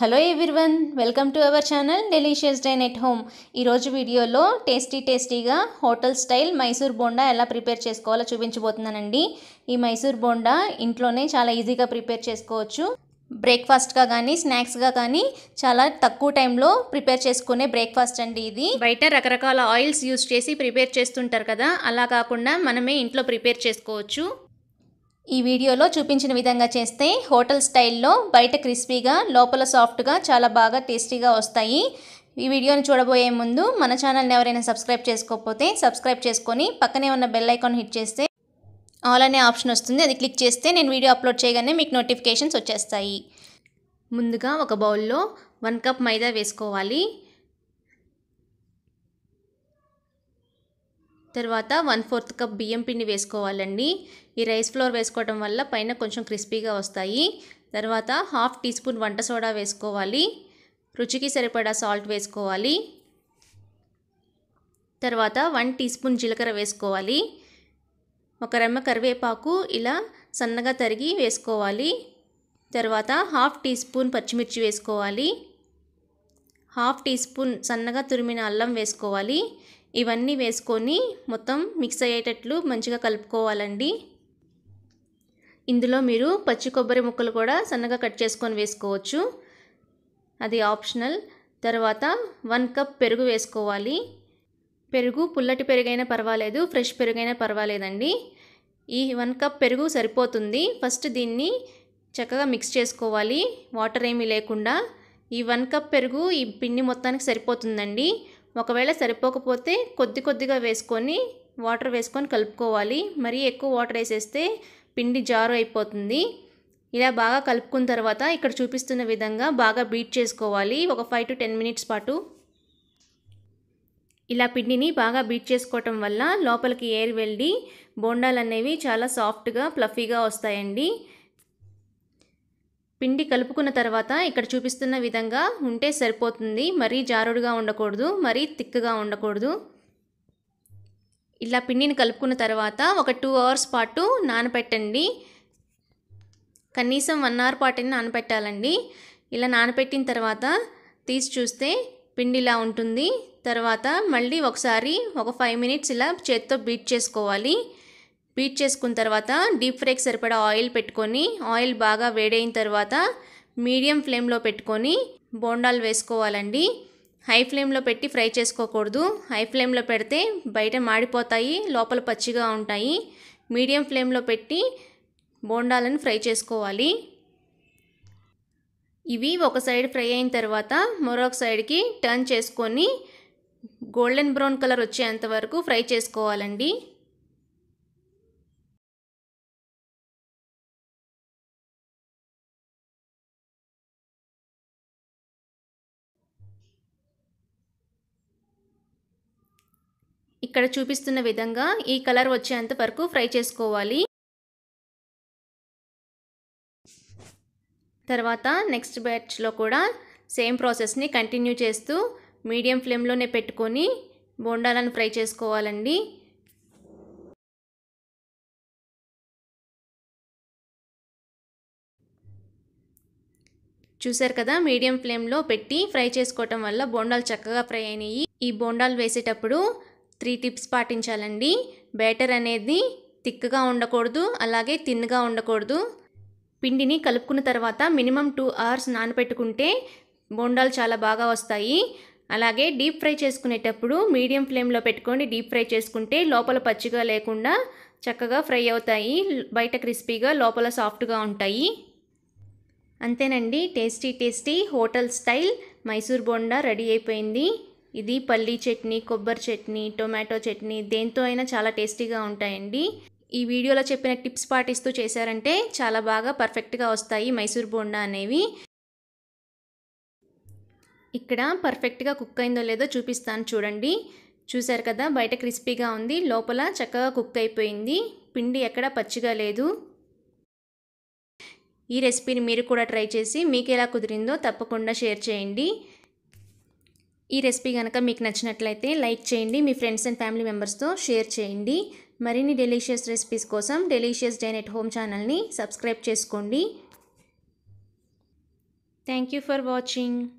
hello everyone welcome to our channel delicious dine at home ఈరోజు వీడియోలో tasty టేస్టీగా hotel style Mysore bonda ఎలా prepare చేసుకోవాలో చూపించబోతున్నానండి ఈ మైసూర్ బోండా ఇంట్లోనే చాలా ఈజీగా ప్రిపేర్ చేసుకోవచ్చు బ్రేక్ఫాస్ట్గా కానీ స్నాక్స్గా కానీ చాలా తక్కువ టైంలో ప్రిపేర్ చేసుకునే బ్రేక్ఫాస్ట్ అండి ఇది బయట రకరకాల ఆయిల్స్ యూస్ చేసి ప్రిపేర్ చేస్తుంటారు కదా అలా కాకుండా మనమే ఇంట్లో ప్రిపేర్ చేసుకోవచ్చు ఈ వీడియోలో చూపించిన విధంగా చేస్తే హోటల్ స్టైల్లో బయట క్రిస్పీగా లోపల సాఫ్ట్గా చాలా బాగా టేస్టీగా వస్తాయి ఈ వీడియోని చూడబోయే ముందు మన ఛానల్ని ఎవరైనా సబ్స్క్రైబ్ చేసుకోకపోతే సబ్స్క్రైబ్ చేసుకొని పక్కనే ఉన్న బెల్ ఐకాన్ హిట్ చేస్తే ఆల్ అనే ఆప్షన్ వస్తుంది అది క్లిక్ చేస్తే నేను వీడియో అప్లోడ్ చేయగానే మీకు నోటిఫికేషన్స్ వచ్చేస్తాయి ముందుగా ఒక బౌల్లో వన్ కప్ మైదా వేసుకోవాలి తర్వాత వన్ ఫోర్త్ కప్ బియ్యం పిండి వేసుకోవాలండి ఈ రైస్ ఫ్లోర్ వేసుకోవడం వల్ల పైన కొంచెం క్రిస్పీగా వస్తాయి తర్వాత హాఫ్ టీ స్పూన్ వంట సోడా వేసుకోవాలి రుచికి సరిపడా సాల్ట్ వేసుకోవాలి తర్వాత వన్ టీ స్పూన్ జీలకర్ర వేసుకోవాలి ఒక రెమ్మ కరివేపాకు ఇలా సన్నగా తరిగి వేసుకోవాలి తర్వాత హాఫ్ టీ స్పూన్ పచ్చిమిర్చి వేసుకోవాలి హాఫ్ టీ స్పూన్ సన్నగా తురిమిన అల్లం వేసుకోవాలి ఇవన్నీ వేసుకొని మొత్తం మిక్స్ అయ్యేటట్లు మంచిగా కలుపుకోవాలండి ఇందులో మీరు పచ్చి కొబ్బరి ముక్కలు కూడా సన్నగా కట్ చేసుకొని వేసుకోవచ్చు అది ఆప్షనల్ తర్వాత వన్ కప్ పెరుగు వేసుకోవాలి పెరుగు పుల్లటి పెరుగైనా పర్వాలేదు ఫ్రెష్ పెరుగైనా పర్వాలేదండి ఈ వన్ కప్ పెరుగు సరిపోతుంది ఫస్ట్ దీన్ని చక్కగా మిక్స్ చేసుకోవాలి వాటర్ ఏమీ లేకుండా ఈ వన్ కప్ పెరుగు ఈ పిండి మొత్తానికి సరిపోతుందండి ఒకవేళ సరిపోకపోతే కొద్ది కొద్దిగా వేసుకొని వాటర్ వేసుకొని కలుపుకోవాలి మరీ ఎక్కువ వాటర్ వేసేస్తే పిండి జారు అయిపోతుంది ఇలా బాగా కలుపుకున్న తర్వాత ఇక్కడ చూపిస్తున్న విధంగా బాగా బీట్ చేసుకోవాలి ఒక ఫైవ్ టు టెన్ మినిట్స్ పాటు ఇలా పిండిని బాగా బీట్ చేసుకోవటం వల్ల లోపలికి ఎయిర్ వెళ్ళి బోండాలు అనేవి చాలా సాఫ్ట్గా ప్లఫీగా వస్తాయండి పిండి కలుపుకున్న తర్వాత ఇక్కడ చూపిస్తున్న విధంగా ఉంటే సరిపోతుంది మరీ జారుడుగా ఉండకూడదు మరీ తిక్కగా ఉండకూడదు ఇలా పిండిని కలుపుకున్న తర్వాత ఒక టూ అవర్స్ పాటు నానపెట్టండి కనీసం వన్ అవర్ పాటు నానపెట్టాలండి ఇలా నానపెట్టిన తర్వాత తీసి చూస్తే పిండి ఇలా ఉంటుంది తర్వాత మళ్ళీ ఒకసారి ఒక ఫైవ్ మినిట్స్ ఇలా చేత్తో బీట్ చేసుకోవాలి బీట్ చేసుకున్న తర్వాత డీప్ ఫ్రైకి సరిపడా ఆయిల్ పెట్టుకొని ఆయిల్ బాగా వేడైన తర్వాత మీడియం ఫ్లేమ్లో పెట్టుకొని బోండాలు వేసుకోవాలండి హై ఫ్లేమ్లో పెట్టి ఫ్రై చేసుకోకూడదు హై ఫ్లేమ్లో పెడితే బయట మాడిపోతాయి లోపల పచ్చిగా ఉంటాయి మీడియం ఫ్లేమ్లో పెట్టి బోండాలను ఫ్రై చేసుకోవాలి ఇవి ఒక సైడ్ ఫ్రై అయిన తర్వాత మరొక సైడ్కి టర్న్ చేసుకొని గోల్డెన్ బ్రౌన్ కలర్ వచ్చేంత వరకు ఫ్రై చేసుకోవాలండి ఇక్కడ చూపిస్తున్న విధంగా ఈ కలర్ వచ్చేంత వరకు ఫ్రై చేసుకోవాలి తర్వాత నెక్స్ట్ బ్యాచ్లో కూడా సేమ్ ప్రాసెస్ని కంటిన్యూ చేస్తూ మీడియం ఫ్లేమ్లోనే పెట్టుకొని బోండాలను ఫ్రై చేసుకోవాలండి చూసారు కదా మీడియం ఫ్లేమ్లో పెట్టి ఫ్రై చేసుకోవటం వల్ల బోండాలు చక్కగా ఫ్రై అయినాయి ఈ బోండాలు వేసేటప్పుడు త్రీ టిప్స్ పాటించాలండి బ్యాటర్ అనేది తిక్కగా ఉండకూడదు అలాగే తిన్నగా ఉండకూడదు పిండిని కలుపుకున్న తర్వాత మినిమం టూ అవర్స్ నానబెట్టుకుంటే బోండాలు చాలా బాగా వస్తాయి అలాగే డీప్ ఫ్రై చేసుకునేటప్పుడు మీడియం ఫ్లేమ్లో పెట్టుకొని డీప్ ఫ్రై చేసుకుంటే లోపల పచ్చిగా లేకుండా చక్కగా ఫ్రై అవుతాయి బయట క్రిస్పీగా లోపల సాఫ్ట్గా ఉంటాయి అంతేనండి tasty tasty hotel style Mysore bonda ready అయిపోయింది ఇది పల్లీ చట్నీ కొబ్బరి చట్నీ టొమాటో చట్నీ దేంతో అయినా చాలా టేస్టీగా ఉంటాయండి ఈ వీడియోలో చెప్పిన టిప్స్ పాటిస్తూ చేశారంటే చాలా బాగా పర్ఫెక్ట్గా వస్తాయి మైసూర్ బోండా అనేవి ఇక్కడ పర్ఫెక్ట్గా కుక్ అయిందో లేదో చూపిస్తాను చూడండి చూశారు కదా బయట క్రిస్పీగా ఉంది లోపల చక్కగా కుక్ అయిపోయింది పిండి ఎక్కడా పచ్చిగా లేదు ఈ రెసిపీని మీరు కూడా ట్రై చేసి మీకు ఎలా కుదిరిందో తప్పకుండా షేర్ చేయండి ఈ రెసిపీ కనుక మీకు నచ్చినట్లయితే లైక్ చేయండి మీ ఫ్రెండ్స్ అండ్ ఫ్యామిలీ మెంబర్స్తో షేర్ చేయండి మరిన్ని డెలీషియస్ రెసిపీస్ కోసం డెలీషియస్ డైనెట్ హోమ్ ఛానల్ని సబ్స్క్రైబ్ చేసుకోండి థ్యాంక్ యూ ఫర్ వాచింగ్